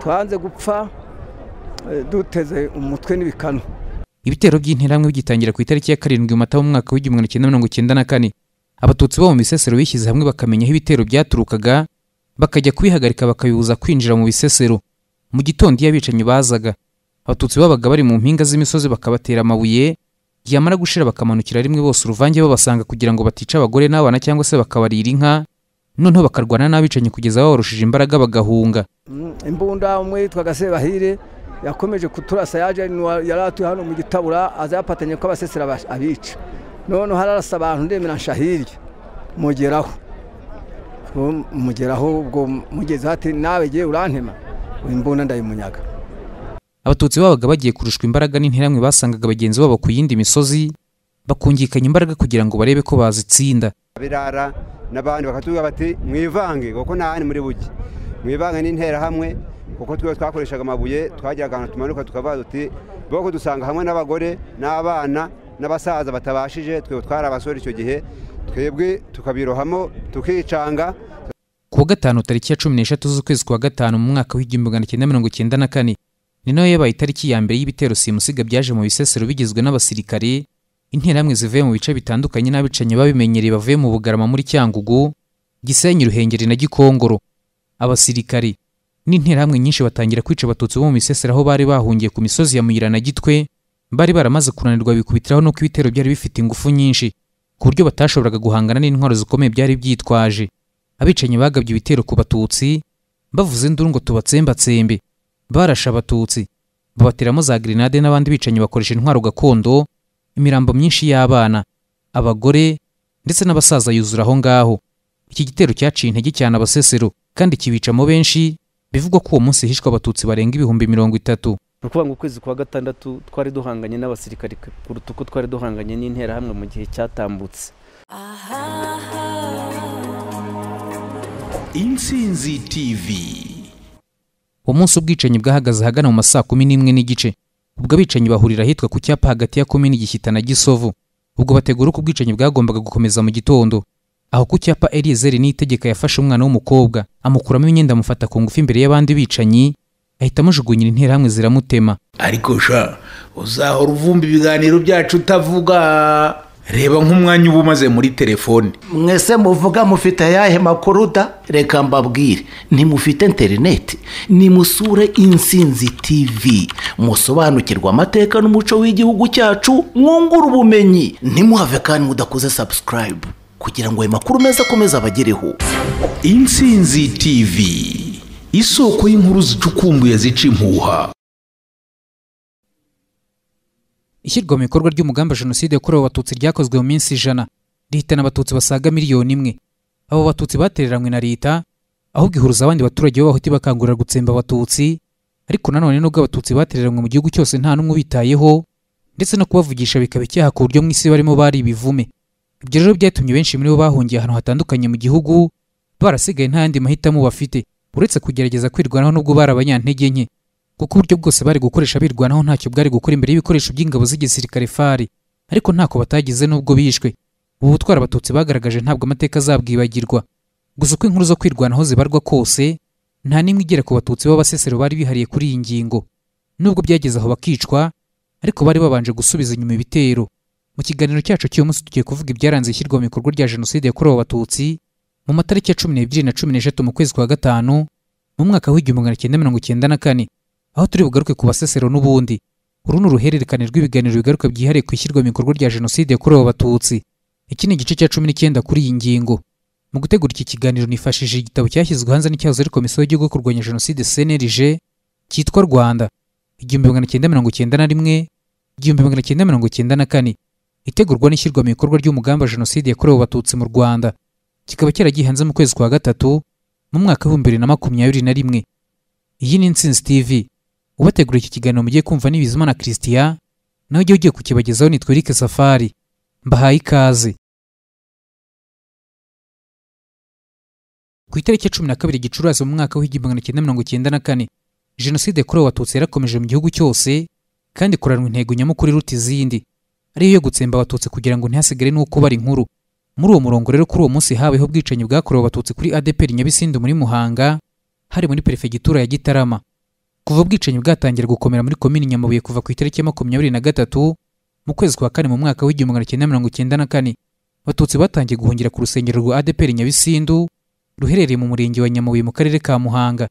twanze gupfa eh, duteze umutwe n'ibikanu ibitero by'interahamwe bigitangira ku itariki ya karindwi mata mu mwaka w'igihumbi kimwe mirongo cyenda na kane abatutsi bo mu bisesero bishyize hamwe bakamenya aho ibitero byaturukaga bakajya kubihagarika bakabibuza kwinjira mu bisesero mu gitondo iyo abicanyi bazaga abatutsi babaga bari mu mpinga z'imisozi bakabatera amabuye yamara gushira bakamanukira rimwe bose uruvange babasanga kugira ngo batica abagore n'abana cyangwa se bakabarira inka noneho bakarwana n'abicanyi kugeza babarushije imbaraga bagahunga imbunda umwe yitwaga sebahire yakomeje kuturasa yaje yari atuye hano mu gitabura aza yafatanye ko abasesera abica noneho hararasa abantu ndemera nshahirya mugeraho mugeraho ubwo mugeze hati nawe ngewe urantema imbunda ndayimunyaga abatutsi babaga bagiye kurushwa imbaraga n'interamwe basangaga bagenzi babo ku yindi misozi bakungikanya imbaraga kugira ngo barebe ko bazitsinda birara n'abandi bakatubwira bati mwivange kuko nta handi muri buke mwivange n'interahamwe kuko twe twakoreshaga amabuye twagira ahantu tumanuka tukavuga duti bwo dusanga hamwe n'abagore n'abana n'abasaza batabashije twe twari abasore icyo gihe twebwe tukabirohamo tukicanga kuwa gatanu tariki ya cumi n'eshatu z'ukwezi kwa gatanu mu mwaka w'igihumbi magana cyenda mirongo icyenda na kane ni nayo yabaye itariki ya mbere y'ibitero simusiga byaje mu bisesero bigizwe n'abasirikare Interamwe zivuye mu bice bitandukanye n'abicanyi babimenyereye bavuye mu Bugarama muri Cyangugu, Gisenyi, Ruhengeri na Gikongoro. Abasirikari n’interamwe nyinshi batangira kwica abatutsi bo mu Misesero aho bari bahungiye ku misozi ya Muyira na Gitwe, bari baramaze kunanirwa bikubitiraho nuko ibitero byari bifite ingufu nyinshi ku buryo batashoboraga guhangana n'intwaro zikomeye byari byitwaje. Abicanyi bagabye ibitero ku Batutsi bavuze induru ngo tubatsembatsembe, barashe Abatutsi babateramo za grenade n'abandi bicanyi bakoresha intwaro gakondo imirambo myinshi y'abana abagore ndetse n'abasaza yuzura aho ngaho iki gitero cyaciye intege cyane abasesero kandi kibicamo benshi bivugwa ko uwo munsi hishwe abatutsi barenga ibihumbi mirongo itatu ni ukuvuga ngo ukwezi kwa gatandatu twari duhanganye n'abasirikari kuruta uko twari duhanganye n'interahamwe mu gihe cyatambutse intsinzi tivi uwo ubwicanyi bwahagaze ahagana mu ma saa kumi n'imwe n'igice ubwo abicanyi bahurira ahitwa ku cyapa hagati ya komini gishyita na gisovu ubwo bategura uko ubwicanyi bwagombaga gukomeza mu gitondo aho ku cyapa elizeri n'itegeka yafashe umwana w'umukobwa amukuramo imyenda amufata ku ngufu imbere y'abandi bicanyi ahita amujugunyira interahamwe ziramutema ariko sha uzahora uvumba ibiganiro byacu utavuga reba nk'umwanya uba umaze muri telefone mwese muvuga mufite ayahe makuru da reka mbabwire ntimufite interineti nimusure insinzi tivi musobanukirwa amateka n'umuco w'igihugu cyacu mwungure ubumenyi ntimuhave kandi mudakoze sabusikarayibu kugira ngo ayo makuru meza akomeze abagereho insinzi tivi isoko y'inkuru zicukumbuye zica impuha ishyirwa mu bikorwa ry’umugamba jenoside yakorewe abatutsi ryakozwe mu minsi ijana rihitana abatutsi basaga miliyoni imwe abo batutsi batereranywe na leta ahubwo ihuruza abandi baturage b'abahuti bakangurira gutsemba abatutsi ariko nanone nubwo abatutsi batereranywe mu gihugu cyose nta n'umwe ubitayeho ndetse no kubavugisha bikaba icyaha ku buryo mu isi barimo bari ibivume ibyo rero byatumye benshi muri bo bahungiye ahantu hatandukanye mu gihugu barasigaye nta yandi mahitamo bafite uretse kugerageza kwirwanaho nubwo bari abanyantege nke kuko uburyo bwose bari gukoresha birwanaho ntacyo bwari gukora imbere y'ibikoresho by'ingabo z'igisirikare fari ariko ntako batagize n'ubwo bishwe ubu butwara abatutsi bagaragaje ntabwo amateka azabwibagirwa gusa uko inkuru zo kwirwanaho zibarwa kose nta n'imwe igera ku batutsi b'abasesero bari bihariye kuri iyi ngingo nubwo byageze aho bakicwa ariko bari babanje gusubiza inyuma ibitero mu kiganiro cyacu cy'uyu munsi tugiye kuvuga ibyaranze ishyirwa mu bikorwa rya jenoside yakorewe abatutsi mu matariki ya cumi n'ebyiri na cumi n'eshatu mu kwezi kwa gatanu mu mwaka w'igihumbi magana cyenda mirongo icyenda na kane aho turi bugaruke ku basesero n'ubundi uru ni uruhererekane rw'ibiganiro bigaruka byihariye ku ishyirwa mu rya jenoside yakorewe abatutsi iki ni igice cya cumi n'icyenda kuri iyi ngingo mu gutegura iki kiganiro nifashishije igitabo cyashyizwe hanze n'icyahoze ari komisiyo y'igihugu yo kurwanya jenoside cnlg cyitwa rwanda igihumbi magana cyenda mirongo cyenda na rimwe igihumbi magana cyenda mirongo cyenda na kane itegurwa n'ishyirwa mu bikorwa ry'umugamba jenoside yakorewe abatutsi mu rwanda kikaba cyaragiye hanze mu kwezi kwa gatatu mu mwaka w'ibihumbi bibiri na makumyabiri na rimwe iyi ni intsinzi tv ubategura iki kiganiro mugiye kumva ni bizimana christian nawe ujye ugiye kukibagezaho nitwa safari mbahaye ikaze ku itariki ya cumi na kabiri gicurasi mu mwaka w'igihumbi magana cyenda mirongo cyenda na kane jenoside yakorewe abatutsi yarakomeje mu gihugu cyose kandi ikoranwa intego nyamukuru iruta izindi ariyo yo gutsemba abatutsi kugira ngo ntihasigare n'uko bari inkuru muri uwo murongo rero kuri uwo munsi habayeho ubwicanyi bwakorewe abatutsi kuri adeperi nyabisindu muri muhanga hari muri perefegitura ya gitarama kuva ubwicanyi bwatangira gukomera muri komini nyamabuye kuva ku itariki ya makumyabiri na gatatu mu kwezi kwa kane mu mwaka w'igihumbi magana cyenda mirongo cyenda na kane abatutsi batangiye guhungira ku rusengero rwa adeperi nyabisindu ruherereye mu murenge wa nyamabuye mu karere ka muhanga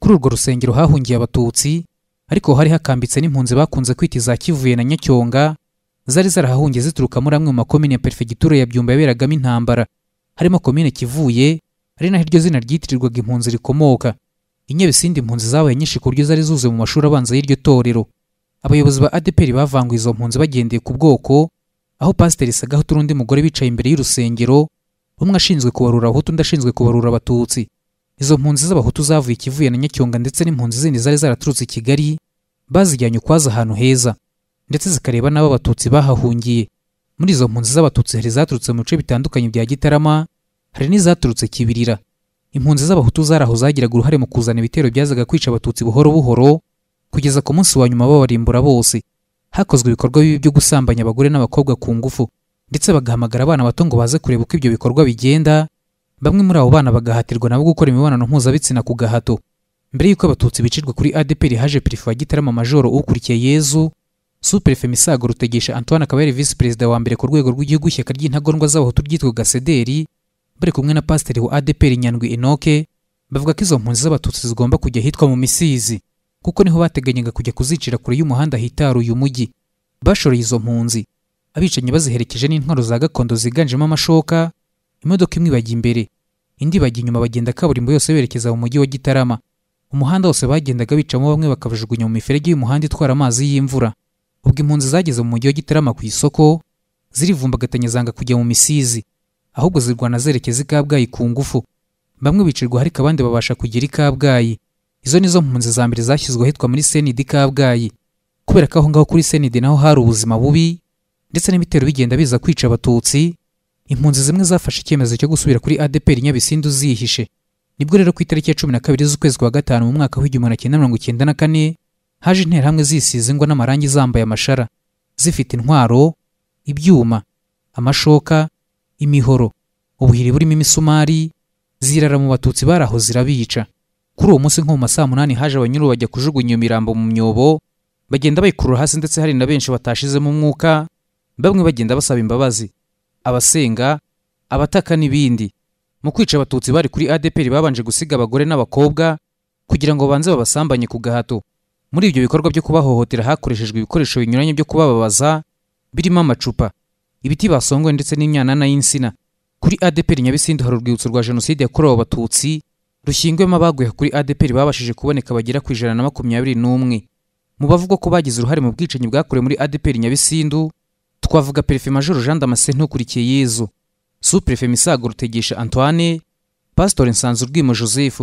kuri urwo rusengero hahungiye abatutsi ariko hari hakambitse n'impunzi bakunze kwita iza kivuye na nyacyonga zari zarahahungiye zituruka muri amwe mu makomine ya perefegitura ya byumba yaberagamo intambara harimo komine kivuye ari naho iryo zina ryitirirwaga impunzi rikomoka inyebisindi impunzi zabaye nyinshi ku buryo zari zuzuye mu mashuri abanza y'iryo torero abayobozi ba adeperi bavanguye izo mpunzi bagendeye ku bwoko aho pasiteri sagahutu n'undi mugore bicaye imbere y'urusengero umwe ashinzwe kubarura abahutu undi ashinzwe kubarura abatutsi izo mpunzi z'abahutu zavuye ikivuye na nyacyonga ndetse n'impunzi zindi zari zaraturutse i kigali bazijyanye ukwaza ahantu heza ndetse zikareba n'abo abatutsi bahahungiye muri izo mpunzi z'abatutsi hari zaturutse mu bice bitandukanye bya gitarama hari n'izaturutse kibirira impunzi z'abahutu zaraho zagiraga uruhare mu kuzana ibitero byazaga kwica abatutsi buhoro buhoro kugeza ku munsi wa nyuma babarimbura bose hakozwe ibikorwa bibi byo gusambanya abagore n'abakobwa ku ngufu ndetse bagahamagara abana bato ngo baze kureba uko ibyo bikorwa bigenda bamwe muri abo bana bagahatirwa nabo gukora imibonano mpuzabitsina ku gahato mbere y'uko abatutsi bicirwa kuri adeperi haje perefe wa gitarama majoro ukurikiye yezu superefe misago rutegesha antoine akaba yari visi perezida wa mbere ku rwego rw'igihugu ishyaka ry'intagondwa z'abahutu ryitwaga sederi bari kumwe na pasiteri wa adeperi nyandwi enoke bavuga ko izo mpunzi z'abatutsi zigomba kujya hitwa mu misizi kuko niho bateganyaga kujya kuzicira kure y'umuhanda hitaruye mujyi bashoreye izo mpunzi abicanyi baziherekeje n'intwaro za gakondo ziganjemo amashoka imodoka imwe ibajya imbere indi bajya inyuma bagenda kaburimbo yose berekeza mu mujyi wa gitarama umuhanda wose bagendaga bicamo bamwe bakabajugunya mu miferege y'umuhanda itwara amazi y'imvura ubwo impunzi zageze mu mujyi wa gitarama ku isoko zirivumbagatanya zanga kujya mu misizi ahubwo zirwana zerekeza i ku ngufu bamwe bicirwa ariko abandi babasha kugira i Izo ni zo mpunzi za mbere zashyizweho hitwa muri senidi kabgayi kubera ko aho ngaho kuri senidi naho hari ubuzima bubi ndetse n'ibitero bigenda biza kwica abatutsi impunzi zimwe zafashe icyemezo cyo gusubira kuri adeperi nyabisindu zihishe nibwo rero ku itariki ya cumi na kabiri z'ukwezi kwa gatanu mu mwaka w'igihumbi kimwe mirongo icyenda na kane haje interahamwe zisize ingwa n'amarangi zambaye amashara zifite intwaro ibyuma amashoka imihoro ubuhiri burimo imisumari zirara mu batutsi baraho zirabica kuri uwo munsi nko mu masaa munani haje abanyuru bajya kujugunya iyo mirambo mu myobo bagenda bayikurura hasi ndetse hari na benshi batashizemo umwuka bamwe bagenda basaba imbabazi abasenga abataka n'ibindi mu kwica abatutsi bari kuri adeperi babanje gusiga abagore n'abakobwa kugira ngo banze babasambanye ku gahato muri ibyo bikorwa byo kubahohotera hakoreshejwe ibikoresho binyuranye byo kubababaza birimo amacupa ibiti basongoye ndetse n'imyanana y'insina kuri adeperi nyabisindu hari urwibutso rwa jenoside yakorewe abatutsi rushyingwemo abaguye kuri adeperi babashije kuboneka bagera ku ijana na makumyabiri n'umwe mu bavugwa ko bagize uruhare mu bwicanyi bwakorewe muri adeperi nyabisindu twavuga perefe majoro jean damascene ntukurikiye yezu superefe misago rutegesha antoine pasitore nsanzu rwimo joseph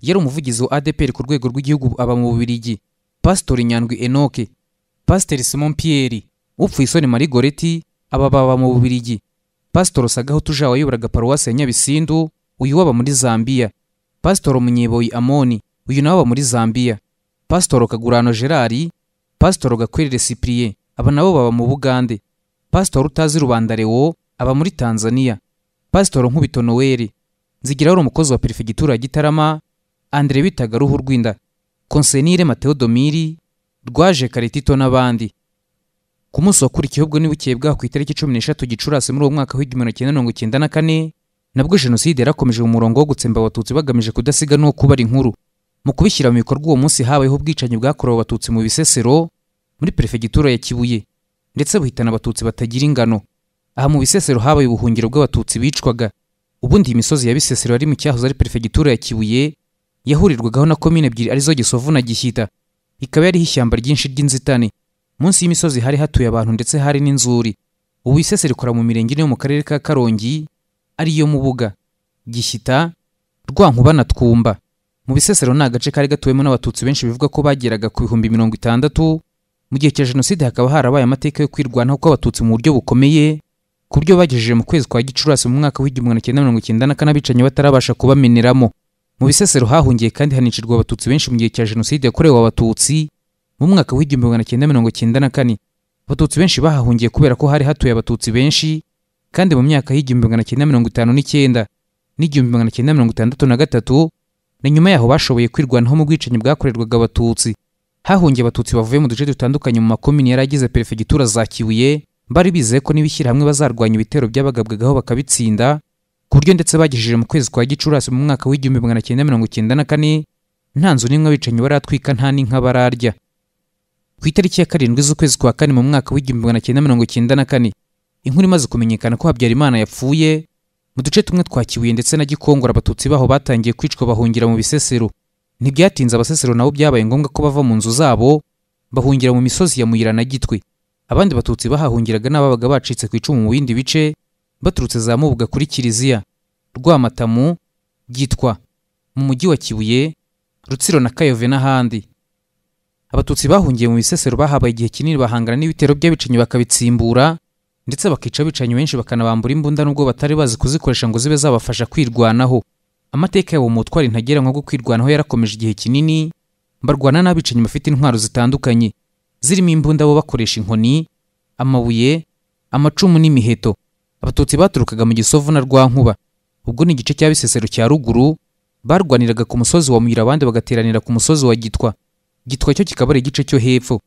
yari umuvugizi wa adeperi ku rwego rw'igihugu aba mu bubirigi pasitore nyandwi enoke pasiteri simon pierre upfuye isoni marie goreti aba baba mu Bubiligi Pastor Sagaho tuja wayoboraga paruwasi ya Nyabisindu uyu waba muri Zambia Pastor Munyeboyi Amoni uyu nawe muri Zambia Pastor Kagurano Gerard Pastor Gakwerere Cyprien aba nabo baba mu Bugande Pastor Utazi Rubanda Leo aba muri Tanzania Pastor Nkubito Noel Nzigira uri umukozi wa Perefegitura ya Gitarama Andre Bitaga Ruhu Rwinda Konsenire Mateo Domiri Rwaje Karitito n'abandi ku munsi wakurikiyeho ubwo ntibukeye bwaho ku itariki cumi n'eshatu gicurasi muri uwo mwaka w'igihumbi magana cyenda mirongo icyenda na kane nabwo jenoside yarakomeje mu murongo wo gutsemba abatutsi bagamije kudasiga no kubara inkuru mu kubishyira mu bikorwa uwo munsi habayeho ubwicanyi bwakorewe abatutsi mu bisesero muri perefegitura ya kibuye ndetse buhitana abatutsi batagira ingano aha mu bisesero habaye ubuhungiro bw'abatutsi bicwaga ubundi imisozi ya bisesero ari mu cyahoze ari perefegitura ya kibuye yahurirwagaho na komine ebyiri arizo gisovu na gishyita ikaba yariho ishyamba ryinshi ry'inzitane munsi y'imisozi hari hatuye abantu ndetse hari n'inzuri ubu isesero mu mirenge yo mu karere ka karongi ariyo mubuga gishyita rwankuba na twumba mu bisesero ni agace kari gatuwemo n'abatutsi benshi bivuga ko bageraga ku bihumbi mirongo itandatu mu gihe cya jenoside hakaba harabaye amateka yo kwirwanaho kw'abatutsi mu buryo bukomeye ku buryo bagejeje mu kwezi kwa gicurasi mu mwaka w'igihumbi magana cyenda mirongo icyenda na kane abicanyi batarabasha kubameneramo mu bisesero hahungiye kandi hanicirwa abatutsi benshi mu gihe cya jenoside yakorewe abatutsi mu mwaka w'igihumbi magana cyenda mirongo cyenda na kane abatutsi benshi bahahungiye kubera ko hari hatuye abatutsi benshi kandi mu myaka y'igihumbi magana cyenda mirongo itanu n'icyenda n'igihumbi magana cyenda mirongo itandatu na gatatu na nyuma yaho bashoboye kwirwanaho mu bwicanyi bwakorerwaga abatutsi hahungiye abatutsi bavuye mu duce dutandukanye mu makomini yari agize perefegitura za kibuye bari bizeye ko n'ibishyirahamwe bazarwanya ibitero byabagabwagaho bakabitsinda ku buryo ndetse bagejeje mu kwezi kwa gicurasi mu mwaka w'igihumbi magana cyenda mirongo icyenda na kane nta nzu n'imwe abicanyi baratwika nta n'inka bararya ku itariki ya karindwi z'ukwezi kwa kane mu mwaka w'igihumbi magana cyenda mirongo cyenda na kane inkuru imaze kumenyekana ko habyarimana yapfuye mu duce tumwe twa kibuye ndetse na gikongora abatutsi baho batangiye kwicwa bahungira mu bisesero ntibyatinze abasesero nabo byabaye ngombwa ko bava mu nzu zabo bahungira mu misozi ya muyira na gitwe abandi batutsi bahahungiraga n'ababaga bacitse ku icumu mu bindi bice baturutse za mubuga kuri kiliziya rwamatamu gitwa mu mujyi wa kibuye rutsiro na kayove n'ahandi abatutsi bahungiye mu bisesero bahabaye igihe kinini bahangana n'ibitero by'abicanyi bakabitsimbura ndetse bakica abicanyi benshi bakanabambura imbunda nubwo batari bazi kuzikoresha ngo zibe zabafasha kwirwanaho amateka yabo mutwari ntagera nko kwirwanaho yarakomeje igihe kinini barwana n'abicanyi bafite intwaro zitandukanye zirimo imbunda bo bakoresha inkoni amabuye amacumu n'imiheto abatutsi baturukaga mu gisovu na rwankuba ubwo ni igice cya bisesero cya ruguru barwaniraga ku musozi wa muyira abandi bagateranira ku musozi wa gitwa gitwa cyo kikaba ari igice cyo hepfo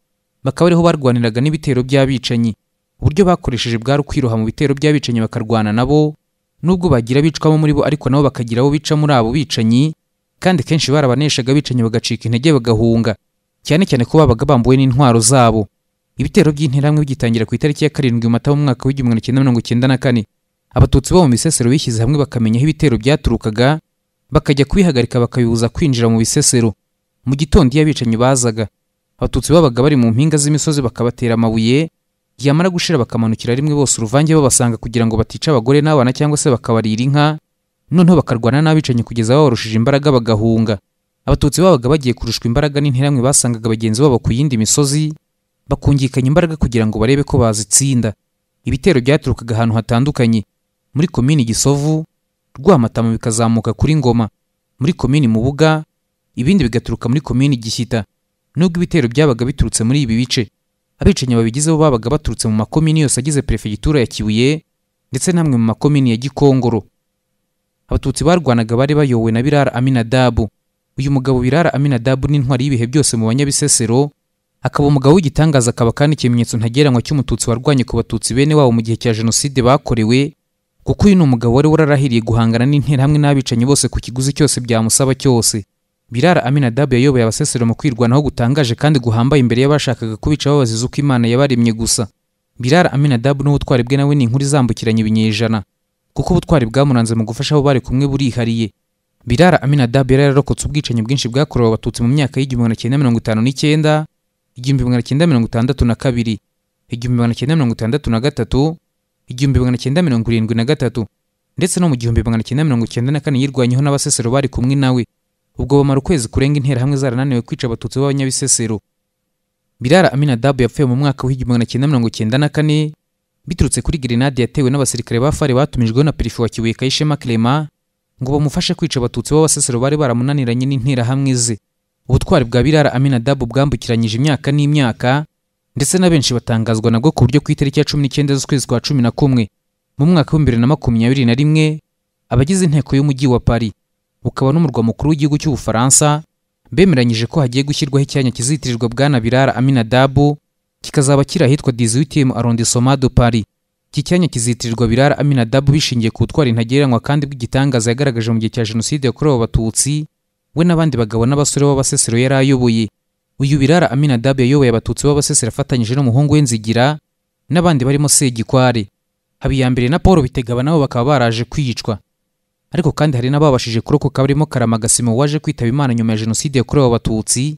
bakaba ariho barwaniraga n'ibitero by'abicanyi uburyo bakoresheje bwari ukwiroha mu bitero by'abicanyi bakarwana nabo nubwo bagira bicwamo muri bo ariko nabo bakagira abo bica muri abo bicanyi kandi kenshi barabaneshaga bicanyi bagacika intege bagahunga cyane cyane ko babaga bambuwe n'intwaro zabo ibitero by'interahamwe bigitangira ku itariki ya karindwi mata mu mwaka w'igihumbi magana cyenda mirongo icyenda na kane abatutsi bo mu bisesero bishyize hamwe bakamenya aho ibitero byaturukaga bakajya kubihagarika bakabibuza kwinjira mu bisesero mu gitondo iyo abicanyi bazaga abatutsi babaga bari mu mpinga z'imisozi bakabatera amabuye yamara gushira bakamanukira rimwe bose uruvange babasanga kugira ngo batica abagore n'abana cyangwa se bakabarira inka noneho bakarwana n'abicanyi kugeza babarushije imbaraga bagahunga abatutsi babaga bagiye kurushwa imbaraga n'interamwe basangaga bagenzi babo ku yindi misozi bakungikanya imbaraga kugira ngo barebe ko bazitsinda ibitero byaturukaga ahantu hatandukanye muri komini gisovu rwamatamu bikazamuka kuri ngoma muri komini mubuga ibindi bigaturuka muri komini gishyita nubwo ibitero byabaga biturutse muri ibi bice abicanyi babigizeho babaga baturutse mu makomini yose agize perefegitura ya kibuye ndetse n'amwe mu makomini ya gikongoro abatutsi barwanaga bari bayobowe na birara aminadabu uyu mugabo birara aminadabu n'intwari y'ibihe byose mu banyabisesero akaba umugabo w'igitangaza akaba kandi ikimenyetso ntagereranywa cy'umututsi warwanye ku batutsi bene wabo mu gihe cya jenoside bakorewe kuko uyu ni umugabo wari wararahiriye guhangana n'interahamwe n'abicanyi bose ku kiguzi cyose byamusaba cyose birara aminadabu yayoboye abasesero mu kwirwanaho gutangaje kandi guhambaye imbere y'abashakaga kubica babaziza uko imana yabaremye gusa birara aminadabu n'ubutwari bwe nawe ni inkuru izambukiranya ibinyejana kuko ubutwari bwamuranze mu gufasha abo bari kumwe burihariye birara aminadabu yari yararokotse ubwicanyi bwinshi bwakorewe abatutsi mu myaka y'igihumbi magana cyenda mirongo itanu n'icyenda igihumbi magana cyenda mirongo itandatu na kabiri igihumbi magana cyenda mirongo itandatu na gatatu igihumbi magana cyenda mirongo irindwi na gatatu ndetse no mu gihumbi magana cyenda mirongo icyenda na kane yirwanyeho n'abasesero bari kumwe nawe ubwo bamara ukwezi kurenga interahamwe zarananiwe kwica abatutsi b'abanyabisesero birara aminadabu yapfuye mu mwaka w'igihumbi magana cyenda mirongo cyenda na kane biturutse kuri grenade yatewe n'abasirikare ba fare batumijweho na perifu wa kibuye kayishema clement ngo bamufashe kwica abatutsi b'abasesero bari baramunaniranye n'interahamwe ze ubutwari bwa birara aminadabu bwambukiranyije imyaka n'imyaka ndetse na benshi batangazwa nabwo ku buryo ku itariki ya cumi n'icyenda z'ukwezi kwa cumi na kumwe mu mwaka w'ibihumbi bibiri na makumyabiri na rimwe abagize inteko y'umujyi wa paris bukaba n'umurwa mukuru w'igihugu cy'ubufaransa bemeranyije ko hagiye gushyirwaho icyanya kizitirirwa bwana birara aminadabu kikazaba kiri ahitwa dizuitiyemu arondisoma do paris iki cyanya kizitirirwa birara aminadabu bishingiye ku butwari ntagereranywa kandi bw'igitangaza yagaragaje mu gihe cya jenoside yakorewe abatutsi we n'abandi bagabo n'abasore b'abasesero yari ayoboye uyu birara aminadabu yayoboye abatutsi b'abasesero afatanyije n'umuhungu we n'abandi barimo segikware habiyambere na paul bitegaba nabo bakaba baraje kwicwa ariko kandi hari n'ababashije kurokoka barimo karamagasimo waje kwitaba imana nyuma ya jenoside yakorewe abatutsi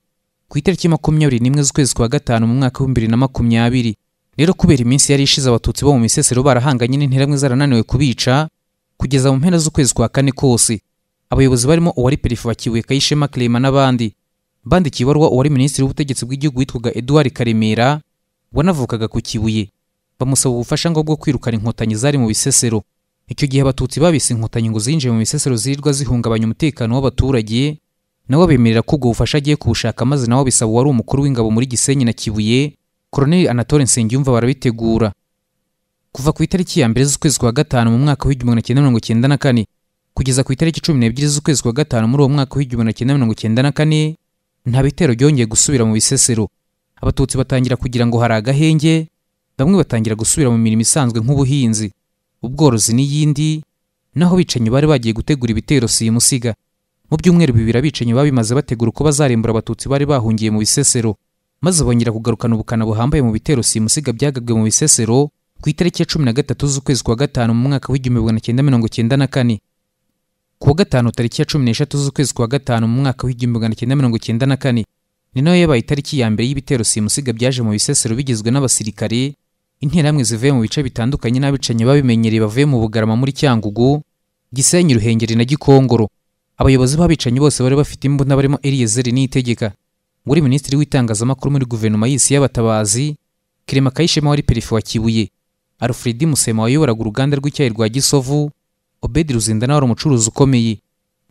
ku itariki makumyabiri n'imwe z'ukwezi kwa gatanu mu mwaka w'ibihumbi bibiri na makumyabiri rero kubera iminsi yari ishize abatutsi bo mu misesero barahanganye n'interamwe zarananiwe kubica kugeza mu mpera z'ukwezi kwa kane kose abayobozi barimo uwari perifu wa kibuye kayishema kirema n'abandi bandikiye ibaruwa uwari minisitiri w'ubutegetsi bw'igihugu witwaga eduard karemera wanavukaga ku kibuye bamusaba ubufasha ngo bwo kwirukana inkotanyi zari mu bisesero icyo gihe abatutsi babise inkotanyi ngo zinjiye mu misesero zirirwa zihungabanya umutekano w'abaturage nabo bemerera ko ubwo bufasha agiye kubushaka maze nawe bisaba uwari umukuru w'ingabo muri gisenyi na kibuye koroneli anatole nsengiyumva barabitegura kuva ku itariki ya mbere z'ukwezi kwa gatanu mu mwaka w'igihumbi magana cyenda mirongo cyenda na kane kugeza ku itariki cumi n'ebyiri z'ukwezi kwa gatanu muri uwo mwaka w'igihumbi magana cyenda mirongo cyenda na kane nta bitero byongeye gusubira mu bisesero abatutsi batangira kugira ngo hari agahenge bamwe batangira gusubira mu mirimo isanzwe nk'ubuhinzi ubworozi n'iyindi naho bicanyi bari bagiye gutegura ibitero simusiga mu byumweru bibiri abicanyi babimaze bategura uko bazarimbura abatutsi bari bahungiye mu bisesero maze bongera kugarukana ubukana buhambaye mu bitero simusiga byagabwe mu bisesero ku itariki ya cumi na gatatu z'ukwezi kwa gatanu mu mwaka w'igihumbi magana cyenda mirongo cyenda na kane ku wa gatanu tariki ya cumi n'eshatu z'ukwezi kwa gatanu mu mwaka w'igihumbi magana cyenda mirongo cyenda na kane ni nayo yabaye itariki ya mbere y'ibitero simusiga byaje mu bisesero bigizwe n'abasirikare interamwe zivuye mu bice bitandukanye n'abicanyi babimenyereye bavuye mu bugarama muri cyangugu gisenyi ruhengeri na gikongoro abayobozi b'abicanyi bose bari bafite imbunda barimo eliyezeri n'itegeka wari minisitiri w'itangazamakuru muri guverinoma y'isi y'abatabazi kirema kayishema wari perife wa kibuye alfredi musema wayoboraga uruganda rw'icyayi rwa gisovu obedi ruzindana wari umucuruzi ukomeye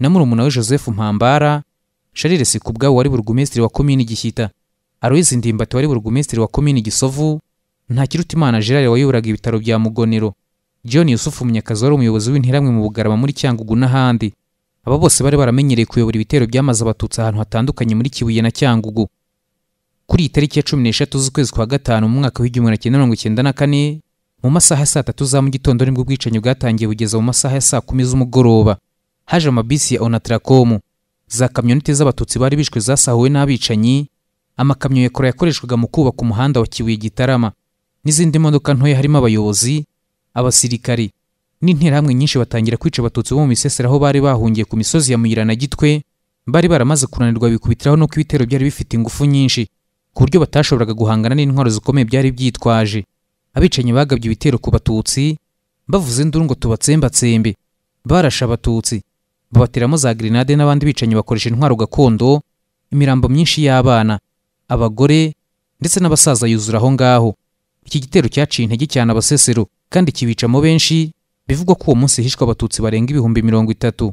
na murumuna we joseph mpambara sharire sikubwabo wari burugumesitiri wa komini gishyita aloise ndimbati wari burugumesitiri wa komini gisovu ntakirutimana gerard wayoboraga ibitaro bya mugonero john yusufu munyakazi wari umuyobozi w'intiramwe mu bugarama muri cyangugu n'ahandi aba bose bari baramenyereye kuyobora ibitero byamaze abatutsi ahantu hatandukanye muri kibuye na cyangugu kuri iyi tariki ya cumi n'eshatu z'ukwezi kwa gatanu mu mwaka w'igihumbi magana cyenda mirongo icyenda na kane mu masaha ya saa tatu za mu gitondo nibwo ubwicanyi bwatangiye bugeza mu masaha ya saa kumi z'umugoroba haje amabisi ya onatrakomu za kamyonite z'abatutsi bari bishwe zasahuwe n'abicanyi amakamyo yakora kora yakoreshwaga mu kubaka umuhanda wa kibuye gitarama n'izindi modoka ntoya harimo abayobozi abasirikari n'interahamwe nyinshi batangira kwica abatutsi bo mu misesero aho bari bahungiye ku misozi ya muyira gitwe bari baramaze kunanirwa bikubitiraho no ibitero byari bifite ingufu nyinshi ku buryo batashoboraga guhangana n'intwaro zikomeye byari byitwaje abicanyi bagabye ibitero ku batutsi bavuze induru ngo tubatsembatsembe barashe abatutsi babateramo za grenade n'abandi bicanyi bakoresha intwaro gakondo imirambo myinshi y'abana abagore ndetse n'abasaza yuzura aho ngaho iki gitero cyaciye intege cyane abasesero kandi kibicamo benshi bivugwa ko uwo munsi hishwe abatutsi barenga ibihumbi mirongo itatu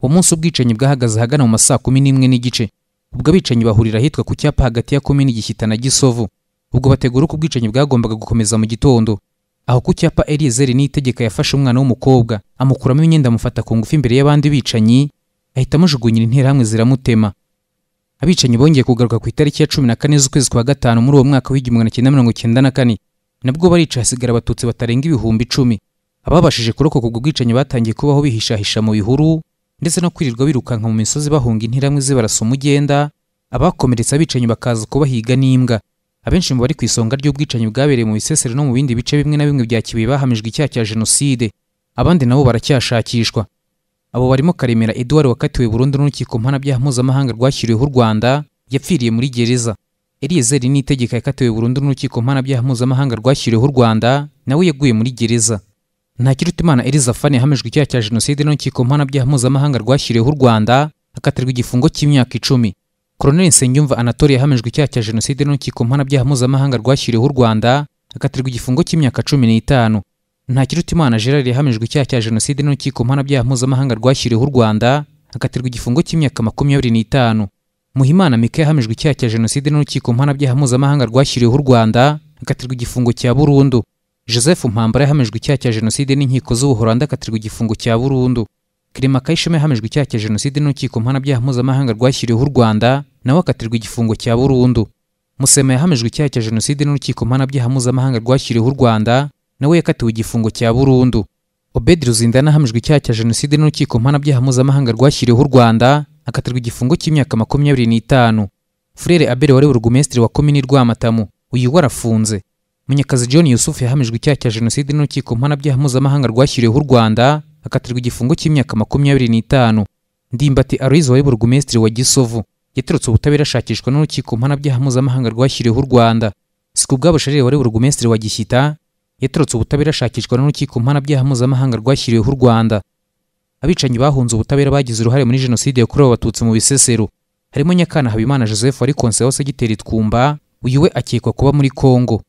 uwo munsi ubwicanyi bwahagaze ahagana mu masaa kumi n'imwe n'igice ubwo abicanyi bahurira ahitwa ku cyapa hagati ya komini gishyita na gisovu ubwo bategura uko ubwicanyi bwagombaga gukomeza mu gitondo aho ku cyapa eliyezeri n'itegeka yafashe umwana w'umukobwa amukuramo imyenda amufata ku ngufu imbere y'abandi bicanyi ahita amujugunyira interahamwe ziramutema abicanyi bongeye kugaruka ku itariki ya cumi na kane z'ukwezi kwa gatanu muri uwo mwaka w'igihumbi magana cyenda mirongo cyenda na kane nabwo barica hasigara abatutsi batarenga ibihumbi icumi ababashije kurokoka ubwo bwicanyi batangiye kubaho bihishahisha mu bihuru ndetse no kwirirwa birukanka mu misozi bahunga intiramwe zibarasa umugenda abakomeretse abicanyi bakaza kubahiga n'imbwa abenshi mu bari ku isonga ry'ubwicanyi bwabereye mu bisesero no mu bindi bice bimwe na bimwe bya kibuye bahamijwe icyaha cya jenoside abandi nabo baracyashakishwa abo barimo karemera Edouard wakatiwe burundu n'urukiko mpanabyaha mpuzamahanga rwashyiriweho u rwanda yapfiriye muri gereza eliyezeri nitegeka yakatiwe burundu n'urukiko mpanabyaha mpuzamahanga rwashyiriweho u rwanda nawe yaguye muri gereza ntakirutimana elizafani yahamijwe icyaha cya jenoside n'urukiko mpanabyaha mpuzamahanga rwashyiriweho u rwanda akatirwa igifungo cy'imyaka icumi koroneli nsengiyumva anatole yahamijwe icyaha cya jenoside n'urukiko mpanabyaha mpuzamahanga rwashyiriweho u rwanda akatirwa igifungo cy'imyaka cumi n'itanu ntakirutimana gerard yahamijwe icyaha cya jenoside n'urukiko mpanabyaha mpuzamahanga rwashyiriweho u rwanda akatirwa igifungo cy'imyaka makumyabiri n'itanu muhimana mika yahamijwe icyaha cya jenoside n'urukiko mpanabyaha mpuzamahanga rwashyiriweho u rwanda akatirwa igifungo cya burundu joseph mpambara yahamijwe icyaha cya jenoside n'inkiko z'ubuholanda akatirwa igifungo cya burundu kirima kayishema yahamijwe icyaha cya jenoside n'urukiko mpanabyaha mpuzamahanga rwashyiriweho u rwanda nawe akatirwa igifungo cya burundu musema yahamijwe icyaha cya jenoside n'urukiko mpanabyaha mpuzamahanga rwashyiriweho u rwanda nawe yakatiwe igifungo cya burundu obedi ruzindana ahamijwe icyaha cya jenoside n'urukiko mpanabyaha mpuzamahanga rwashyiriweho u rwanda akatirwa igifungo cy'imyaka makumyabiri n'itanu furere abere wari burugumesitiri wa komini rwamatamu uyu warafunze munyakazi john yusuf yahamijwe icyaha cya jenoside n'urukiko mpanabyaha mpuzamahanga rwashyiriweho u rwanda akatirwa igifungo cy'imyaka makumyabiri n'itanu ndimbati aloyize wari burugumesitiri wa gisovu yatorotse ubutabera ashakishwa n'urukiko mpanabyaha mpuzamahanga rwashyiriweho u rwanda siku ubwabo sharire wari burugumesitiri wa gishyita yatorotse ubutabera ashakishwa n'urukiko mpanabyaha mpuzamahanga rwashyiriweho u rwanda abicanyi bahunze ubutabera bagize uruhare muri jenoside yakorewe abatutsi mu bisesero harimo nyakana habimana joseph wari konseho segiteri twumba uyu we akekwa kuba muri Congo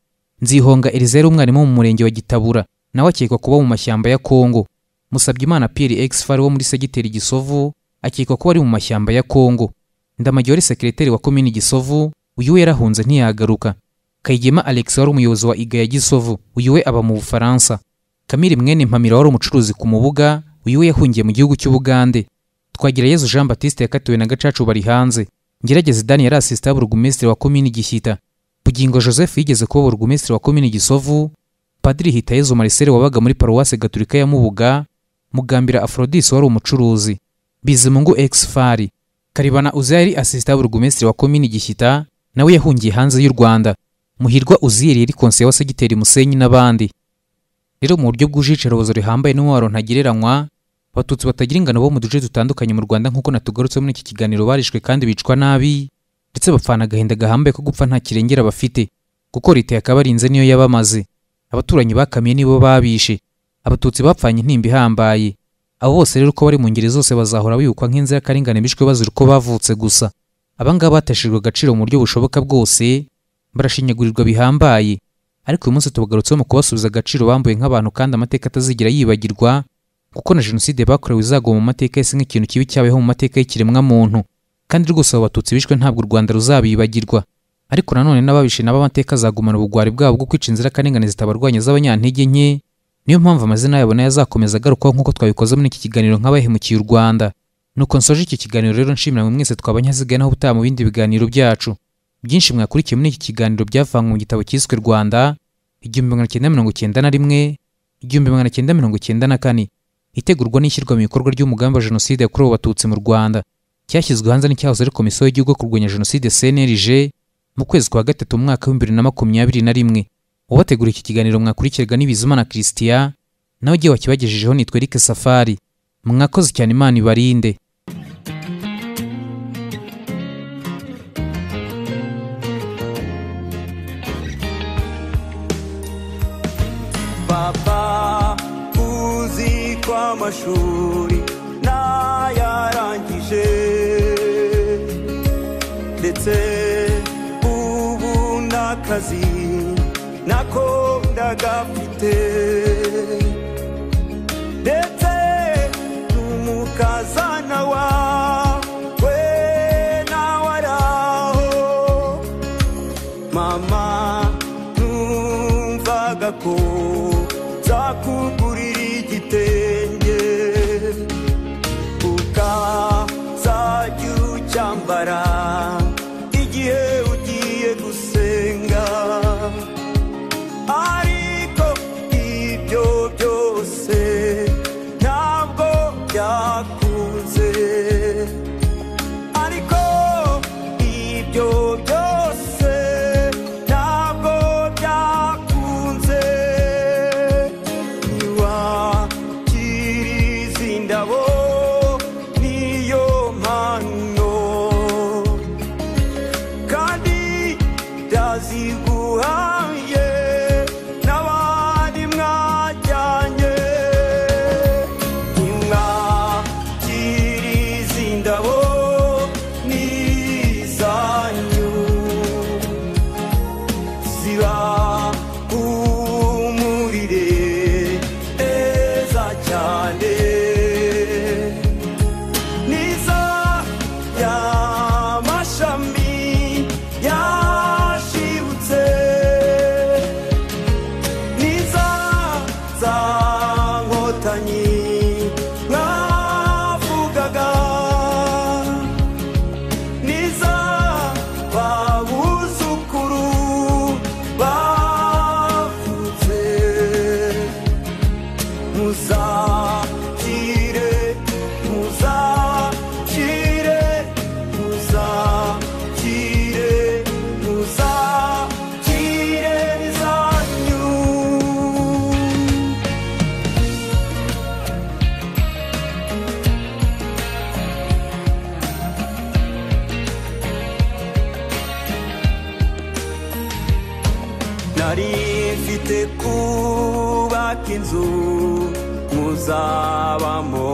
nzihonga elizere umwarimu mu murenge wa gitabura nawe akekwa kuba mu mashyamba ya Congo musabyimana pierre exfar wo muri segiteri gisovu akekwa kuba ari mu mashyamba ya Congo ndamage wari sekreteri wa komini gisovu uyu we yarahunze ntiyagaruka kayigema alex wari umuyobozi wa iga ya gisovu uyu we aba mu bufaransa kamiri mwene mpamira wari umucuruzi ku mubuga uyu we yahungiye mu gihugu cy'ubugande twagira yezu jean batiste yakatiwe na gacacu bari hanze ngerageze dani yari asisita burugumesitiri wa komini gishyita bugingo joseph yigeze kuba burugumesitiri wa komini gisovu padiri hitayezu marcel wabaga muri paruwasi gaturika ya mubuga mugambira aphrodis wari umucuruzi bizimungu exfari karibana uza yari asisita burugumesitiri wa komini gishyita nawe yahungiye hanze y'u rwanda muhirwa uziriyeri konseya wa segiteri musenyi n'abandi rero mu buryo bw'ujicarobozo rihambaye n'umubaro ntagereranywa abatutsi batagira ingano bo mu duce dutandukanye mu rwanda nk'uko natugarutse muri iki kiganiro barishwe kandi bicwa nabi ndetse bapfana agahinda gahambaye ko gupfa nta kirengera bafite kuko leta yakabarinze niyo yabamaze abaturanyi bakamiye nibo babishe abatutsi bapfanye intimba ihambaye abo bose rero uko bari mu ngeri zose bazahora bibukwa nk'inzirakarengane bishwe bazira uko bavutse gusa abangaba bateshejwe agaciro mu buryo bushoboka bwose barashinyagurirwa bihambaye ariko uyu munsi tubagarutseho mu kubasubiza agaciro bambuye nk'abantu kandi amateka atazigira yibagirwa kuko na jenoside bakorewe izagwa mu mateka yese nk'ikintu kibi cyabayeho mu mateka y'ikiremwamuntu kandi rwose abo batutsi bishwe ntabwo u rwanda ruzabibagirwa ariko nanone n'ababishe nabo amateka azagumana ubugwari bwabo bwo kwica inzirakarengane zitabarwanya z'abanyantege nke niyo mpamvu amazina yabo nayo azakomeza agarukwaho nk'uko twabikoze muri iki kiganiro nk'abahemukiye u rwanda nuko nsoje iki kiganiro rero nshimira mu mwese twabanyaziganaho ubutaha mu bindi biganiro byacu byinshi mwakurikiye muri iki kiganiro byavanywe mu gitabo cyiswe rwanda igihumbi magana cyenda mirongo cyenda na rimwe igihumbi magana cyenda mirongo cyenda na kane itegurwa n'ishyirwa mu bikorwa ry'umugambi wa jenoside yakorewe abatutsi mu rwanda cyashyizwe hanze n'icyahoze ari komisiyo y'igihugu kurwanya jenoside cnlg mu kwezi kwa gatatu mu mwaka w'ibihumbi na makumyabiri na rimwe ubategura iki kiganiro mwakurikirwa n'ibizimana christian nawe ugiye wakibagejejeho nitwa safari mwakoze cyane imana ibarinde papa uzi ko amashuri ntayarangije ndetse ubu n'akazi nakondaga afite para inzu muzabamo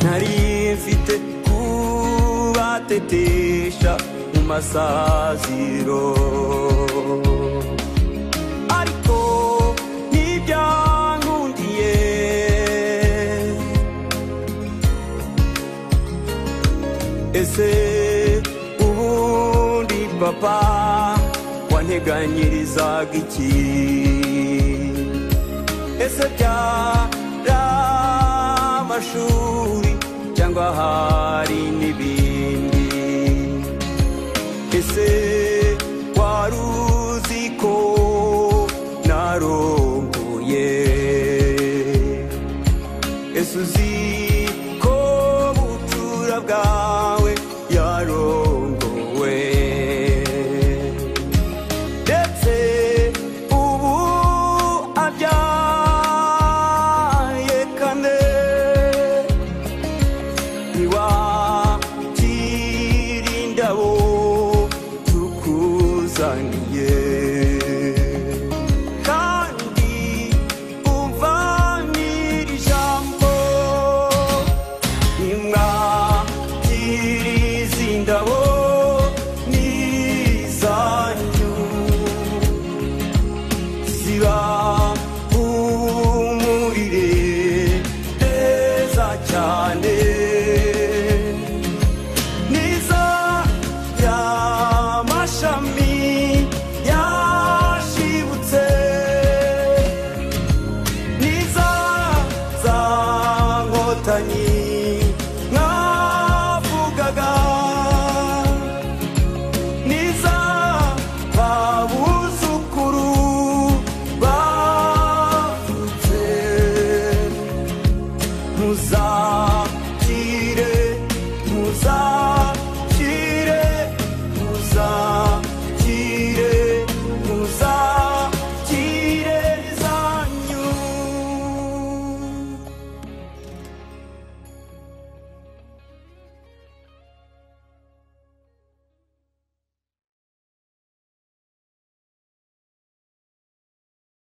ntari mfite kubatetesha mu masaziro ariko ntibyankundiye ese wateganyirizaga iki ese byari amashuri cyangwa hari n'ibindi ese wari uzi ko narongoye ese uzi ko bucura bwawe